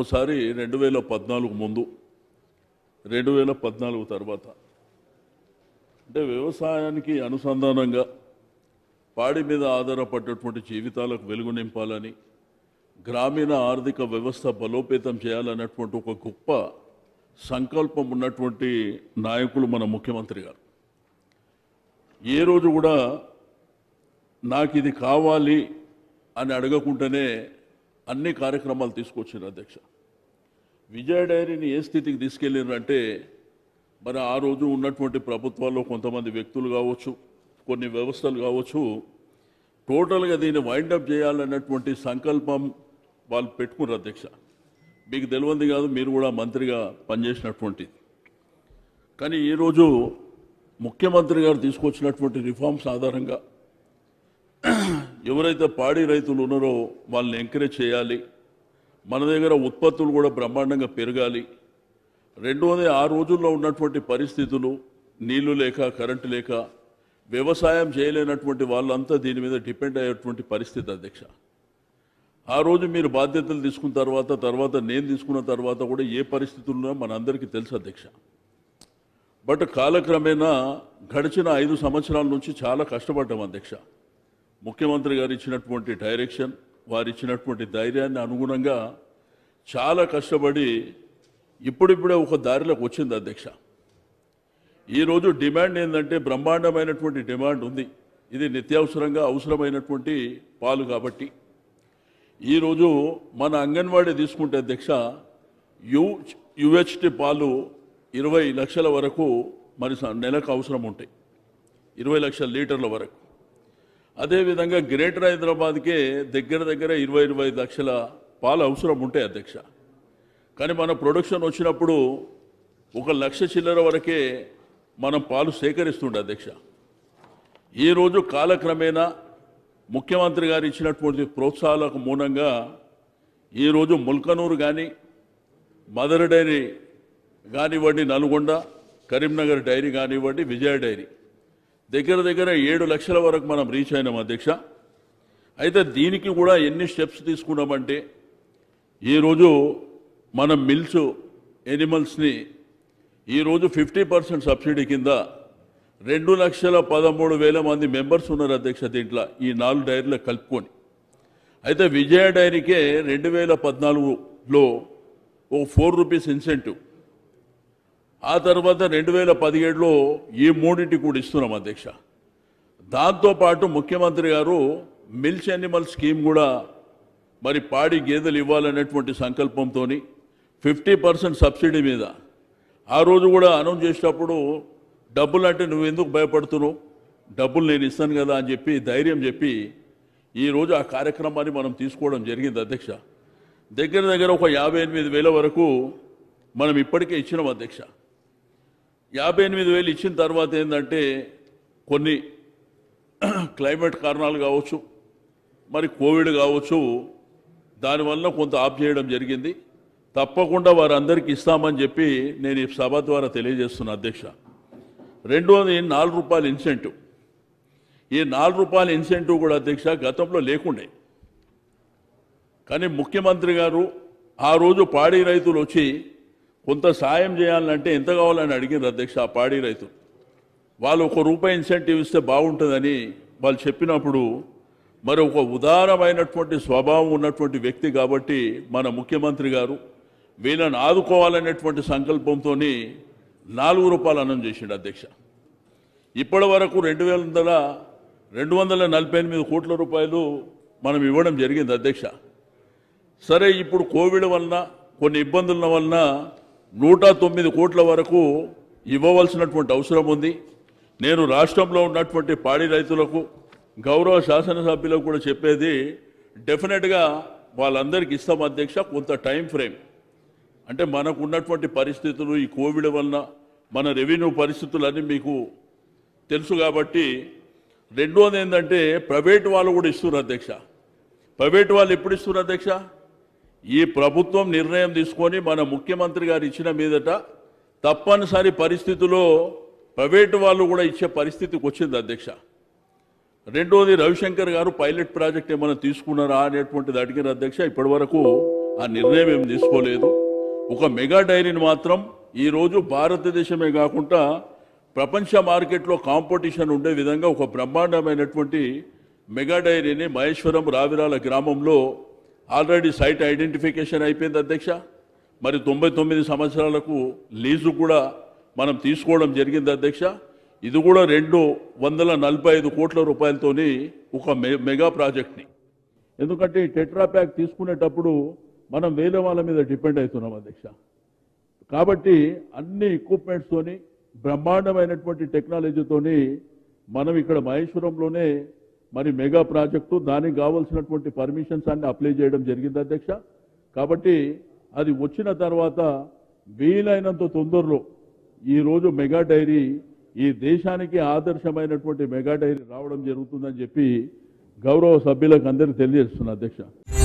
ఒకసారి రెండు వేల పద్నాలుగు ముందు రెండు వేల పద్నాలుగు తర్వాత అంటే వ్యవసాయానికి అనుసంధానంగా పాడి మీద ఆధారపడేటువంటి జీవితాలకు వెలుగు నింపాలని గ్రామీణ ఆర్థిక వ్యవస్థ బలోపేతం చేయాలన్నటువంటి ఒక గొప్ప సంకల్పం ఉన్నటువంటి నాయకులు మన ముఖ్యమంత్రి గారు ఏ రోజు కూడా నాకు ఇది కావాలి అని అడగకుండానే అన్ని కార్యక్రమాలు తీసుకొచ్చిన అధ్యక్ష విజయ డైరీని ఏ స్థితికి అంటే మరి ఆ రోజు ఉన్నటువంటి ప్రభుత్వాల్లో కొంతమంది వ్యక్తులు కావచ్చు కొన్ని వ్యవస్థలు కావచ్చు టోటల్గా దీన్ని వైండప్ చేయాలన్నటువంటి సంకల్పం వాళ్ళు పెట్టుకున్నారు అధ్యక్ష మీకు తెలియంది కాదు మీరు కూడా మంత్రిగా పనిచేసినటువంటిది కానీ ఈరోజు ముఖ్యమంత్రి గారు తీసుకొచ్చినటువంటి రిఫార్మ్స్ ఆధారంగా ఎవరైతే పాడి రైతులు ఉన్నారో వాళ్ళని ఎంకరేజ్ చేయాలి మన దగ్గర ఉత్పత్తులు కూడా బ్రహ్మాండంగా పెరగాలి రెండవది ఆ రోజుల్లో ఉన్నటువంటి పరిస్థితులు నీళ్లు లేక కరెంటు లేక వ్యవసాయం చేయలేనటువంటి వాళ్ళంతా దీని మీద డిపెండ్ అయ్యేటువంటి పరిస్థితి అధ్యక్ష ఆ రోజు మీరు బాధ్యతలు తీసుకున్న తర్వాత తర్వాత నేను తీసుకున్న తర్వాత కూడా ఏ మన మనందరికీ తెలుసు అధ్యక్ష బట్ కాలక్రమేణా గడిచిన ఐదు సంవత్సరాల నుంచి చాలా కష్టపడ్డాం అధ్యక్ష ముఖ్యమంత్రి గారు ఇచ్చినటువంటి డైరెక్షన్ వారు ఇచ్చినటువంటి ధైర్యాన్ని అనుగుణంగా చాలా కష్టపడి ఇప్పుడిప్పుడే ఒక దారిలోకి వచ్చింది అధ్యక్ష ఈరోజు డిమాండ్ ఏంటంటే బ్రహ్మాండమైనటువంటి డిమాండ్ ఉంది ఇది నిత్యావసరంగా అవసరమైనటువంటి పాలు కాబట్టి ఈరోజు మన అంగన్వాడీ తీసుకుంటే అధ్యక్ష యు యుహెచ్టి పాలు ఇరవై లక్షల వరకు మరి నెలకు అవసరం ఉంటాయి ఇరవై లక్షల లీటర్ల వరకు అదేవిధంగా గ్రేటర్ హైదరాబాద్కే దగ్గర దగ్గర ఇరవై ఇరవై లక్షల పాలు అవసరం ఉంటాయి అధ్యక్ష కానీ మన ప్రొడక్షన్ వచ్చినప్పుడు ఒక లక్ష చిల్లర వరకే మనం పాలు సేకరిస్తుండే అధ్యక్ష ఈరోజు కాలక్రమేణా ముఖ్యమంత్రి గారు ఇచ్చినటువంటి ప్రోత్సాహాలకు మూలంగా ఈరోజు ముల్కనూరు కానీ మదర్ డైరీ కానివ్వండి నల్గొండ కరీంనగర్ డైరీ కానివ్వండి విజయ డైరీ దగ్గర దగ్గర ఏడు లక్షల వరకు మనం రీచ్ అయినాం అధ్యక్ష అయితే దీనికి కూడా ఎన్ని స్టెప్స్ తీసుకున్నామంటే ఈరోజు మన మిల్స్ ఎనిమల్స్ని ఈరోజు ఫిఫ్టీ పర్సెంట్ సబ్సిడీ కింద రెండు లక్షల పదమూడు వేల మంది మెంబర్స్ ఉన్నారు అధ్యక్ష దీంట్లో ఈ నాలుగు డైరీలో కలుపుకొని అయితే విజయ డైరీకే రెండు వేల పద్నాలుగులో ఓ ఫోర్ రూపీస్ ఇన్సెంటివ్ ఆ తర్వాత రెండు వేల పదిహేడులో ఈ మూడింటి కూడా ఇస్తున్నాం అధ్యక్ష దాంతోపాటు ముఖ్యమంత్రి గారు మిల్చ్ యానిమల్ స్కీమ్ కూడా మరి పాడి గేదెలు ఇవ్వాలనేటువంటి సంకల్పంతో ఫిఫ్టీ పర్సెంట్ సబ్సిడీ మీద ఆ రోజు కూడా అనౌన్స్ చేసేటప్పుడు డబ్బులు అంటే నువ్వు ఎందుకు భయపడుతున్నావు డబ్బులు నేను ఇస్తాను కదా అని చెప్పి ధైర్యం చెప్పి ఈరోజు ఆ కార్యక్రమాన్ని మనం తీసుకోవడం జరిగింది అధ్యక్ష దగ్గర దగ్గర ఒక యాభై ఎనిమిది వేల వరకు మనం ఇప్పటికే ఇచ్చినాం అధ్యక్ష యాభై ఎనిమిది వేలు ఇచ్చిన తర్వాత ఏంటంటే కొన్ని క్లైమేట్ కారణాలు కావచ్చు మరి కోవిడ్ కావచ్చు దానివల్ల కొంత ఆప్ చేయడం జరిగింది తప్పకుండా వారందరికీ ఇస్తామని చెప్పి నేను ఈ సభ ద్వారా తెలియజేస్తున్నా అధ్యక్ష రెండోది నాలుగు రూపాయల ఇన్సెంటివ్ ఈ నాలుగు రూపాయల ఇన్సెంటివ్ కూడా అధ్యక్ష గతంలో లేకుండే కానీ ముఖ్యమంత్రి గారు ఆ రోజు పాడి రైతులు వచ్చి కొంత సాయం చేయాలంటే ఎంత కావాలని అడిగింది అధ్యక్ష ఆ పాడి రైతు వాళ్ళు ఒక రూపాయి ఇన్సెంటివ్ ఇస్తే బాగుంటుందని వాళ్ళు చెప్పినప్పుడు మరి ఒక ఉదారమైనటువంటి స్వభావం ఉన్నటువంటి వ్యక్తి కాబట్టి మన ముఖ్యమంత్రి గారు వీళ్ళని ఆదుకోవాలనేటువంటి సంకల్పంతో నాలుగు రూపాయలు అన్నం చేసిండు అధ్యక్ష ఇప్పటి వరకు రెండు వేల వందల రెండు వందల నలభై ఎనిమిది కోట్ల రూపాయలు మనం ఇవ్వడం జరిగింది అధ్యక్ష సరే ఇప్పుడు కోవిడ్ వలన కొన్ని ఇబ్బందుల వలన నూట తొమ్మిది కోట్ల వరకు ఇవ్వవలసినటువంటి అవసరం ఉంది నేను రాష్ట్రంలో ఉన్నటువంటి పాడి రైతులకు గౌరవ శాసనసభ్యులకు కూడా చెప్పేది డెఫినెట్గా వాళ్ళందరికీ ఇస్తాం అధ్యక్ష కొంత టైం ఫ్రేమ్ అంటే మనకు ఉన్నటువంటి పరిస్థితులు ఈ కోవిడ్ వలన మన రెవెన్యూ పరిస్థితులన్నీ మీకు తెలుసు కాబట్టి రెండోది ఏంటంటే ప్రైవేట్ వాళ్ళు కూడా ఇస్తున్నారు అధ్యక్ష ప్రైవేట్ వాళ్ళు ఎప్పుడు ఇస్తున్నారు అధ్యక్ష ఈ ప్రభుత్వం నిర్ణయం తీసుకొని మన ముఖ్యమంత్రి గారు ఇచ్చిన మీదట తప్పనిసరి పరిస్థితుల్లో ప్రైవేటు వాళ్ళు కూడా ఇచ్చే పరిస్థితికి వచ్చింది అధ్యక్ష రెండోది రవిశంకర్ గారు పైలట్ ప్రాజెక్ట్ ఏమైనా తీసుకున్నారా అనేటువంటిది అడిగిన అధ్యక్ష ఇప్పటి ఆ నిర్ణయం ఏమి తీసుకోలేదు ఒక మెగా డైరీని మాత్రం ఈరోజు భారతదేశమే కాకుండా ప్రపంచ మార్కెట్లో కాంపిటీషన్ ఉండే విధంగా ఒక బ్రహ్మాండమైనటువంటి మెగా డైరీని మహేశ్వరం రావిరాల గ్రామంలో ఆల్రెడీ సైట్ ఐడెంటిఫికేషన్ అయిపోయింది అధ్యక్ష మరి తొంభై తొమ్మిది సంవత్సరాలకు లీజు కూడా మనం తీసుకోవడం జరిగింది అధ్యక్ష ఇది కూడా రెండు వందల నలభై ఐదు కోట్ల రూపాయలతోని ఒక మెగా ప్రాజెక్ట్ని ఎందుకంటే ఈ టెట్రా ప్యాక్ తీసుకునేటప్పుడు మనం వేరే వాళ్ళ మీద డిపెండ్ అవుతున్నాం అధ్యక్ష కాబట్టి అన్ని ఎక్విప్మెంట్స్తోని బ్రహ్మాండమైనటువంటి టెక్నాలజీతోని మనం ఇక్కడ మహేశ్వరంలోనే మరి మెగా ప్రాజెక్టు దానికి కావాల్సినటువంటి పర్మిషన్స్ అన్ని అప్లై చేయడం జరిగింది అధ్యక్ష కాబట్టి అది వచ్చిన తర్వాత వీలైనంత తొందరలో ఈరోజు మెగా డైరీ ఈ దేశానికి ఆదర్శమైనటువంటి మెగా డైరీ రావడం జరుగుతుందని చెప్పి గౌరవ సభ్యులకు అందరికీ తెలియజేస్తున్నా అధ్యక్ష